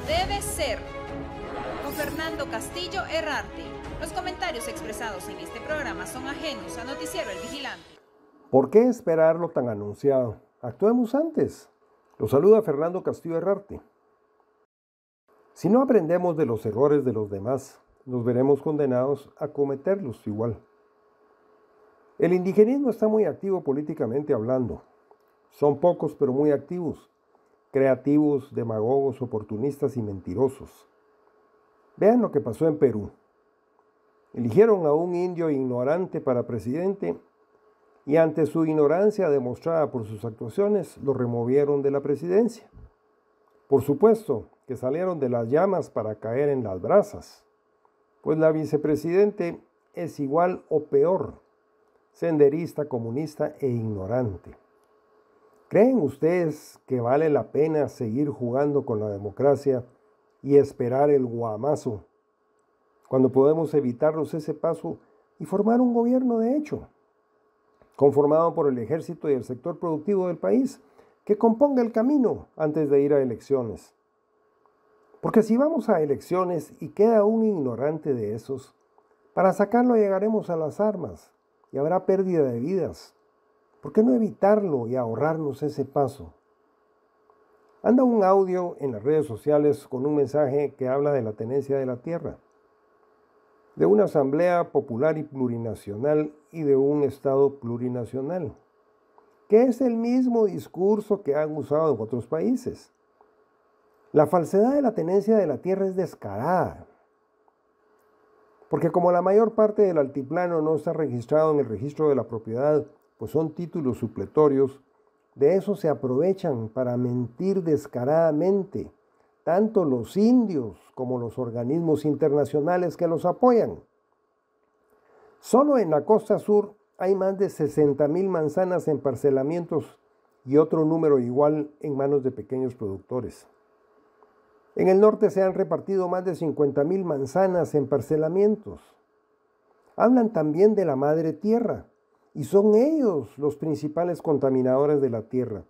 debe ser. Con Fernando Castillo Errarte. Los comentarios expresados en este programa son ajenos a Noticiero El Vigilante. ¿Por qué esperar lo tan anunciado? Actuemos antes. Lo saluda Fernando Castillo Errarte. Si no aprendemos de los errores de los demás, nos veremos condenados a cometerlos igual. El indigenismo está muy activo políticamente hablando. Son pocos pero muy activos creativos, demagogos, oportunistas y mentirosos. Vean lo que pasó en Perú. Eligieron a un indio ignorante para presidente y ante su ignorancia demostrada por sus actuaciones lo removieron de la presidencia. Por supuesto que salieron de las llamas para caer en las brasas, pues la vicepresidente es igual o peor, senderista, comunista e ignorante. ¿Creen ustedes que vale la pena seguir jugando con la democracia y esperar el guamazo cuando podemos evitarnos ese paso y formar un gobierno de hecho, conformado por el ejército y el sector productivo del país, que componga el camino antes de ir a elecciones? Porque si vamos a elecciones y queda un ignorante de esos, para sacarlo llegaremos a las armas y habrá pérdida de vidas ¿Por qué no evitarlo y ahorrarnos ese paso? Anda un audio en las redes sociales con un mensaje que habla de la tenencia de la tierra, de una asamblea popular y plurinacional y de un Estado plurinacional, que es el mismo discurso que han usado en otros países. La falsedad de la tenencia de la tierra es descarada, porque como la mayor parte del altiplano no está registrado en el registro de la propiedad pues son títulos supletorios, de eso se aprovechan para mentir descaradamente, tanto los indios como los organismos internacionales que los apoyan. Solo en la costa sur hay más de 60.000 manzanas en parcelamientos y otro número igual en manos de pequeños productores. En el norte se han repartido más de 50.000 manzanas en parcelamientos. Hablan también de la madre tierra, y son ellos los principales contaminadores de la tierra.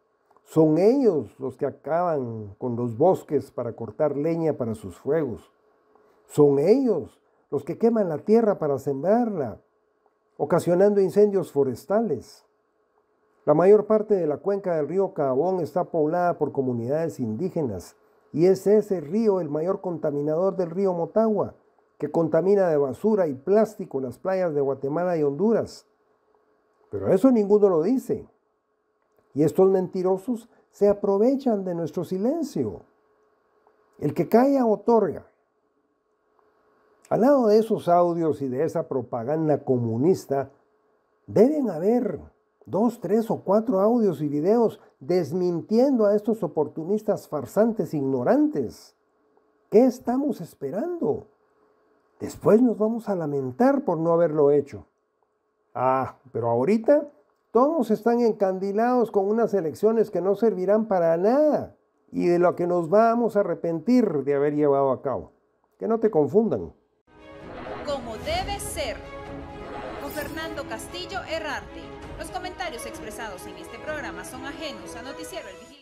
Son ellos los que acaban con los bosques para cortar leña para sus fuegos. Son ellos los que queman la tierra para sembrarla, ocasionando incendios forestales. La mayor parte de la cuenca del río Cabón está poblada por comunidades indígenas y es ese río el mayor contaminador del río Motagua, que contamina de basura y plástico las playas de Guatemala y Honduras pero eso ninguno lo dice. Y estos mentirosos se aprovechan de nuestro silencio. El que calla otorga. Al lado de esos audios y de esa propaganda comunista, deben haber dos, tres o cuatro audios y videos desmintiendo a estos oportunistas farsantes ignorantes. ¿Qué estamos esperando? Después nos vamos a lamentar por no haberlo hecho. Ah, pero ahorita todos están encandilados con unas elecciones que no servirán para nada y de lo que nos vamos a arrepentir de haber llevado a cabo. Que no te confundan. Como debe ser. Con Fernando Castillo Errarte. Los comentarios expresados en este programa son ajenos a Noticiero El Vigilante.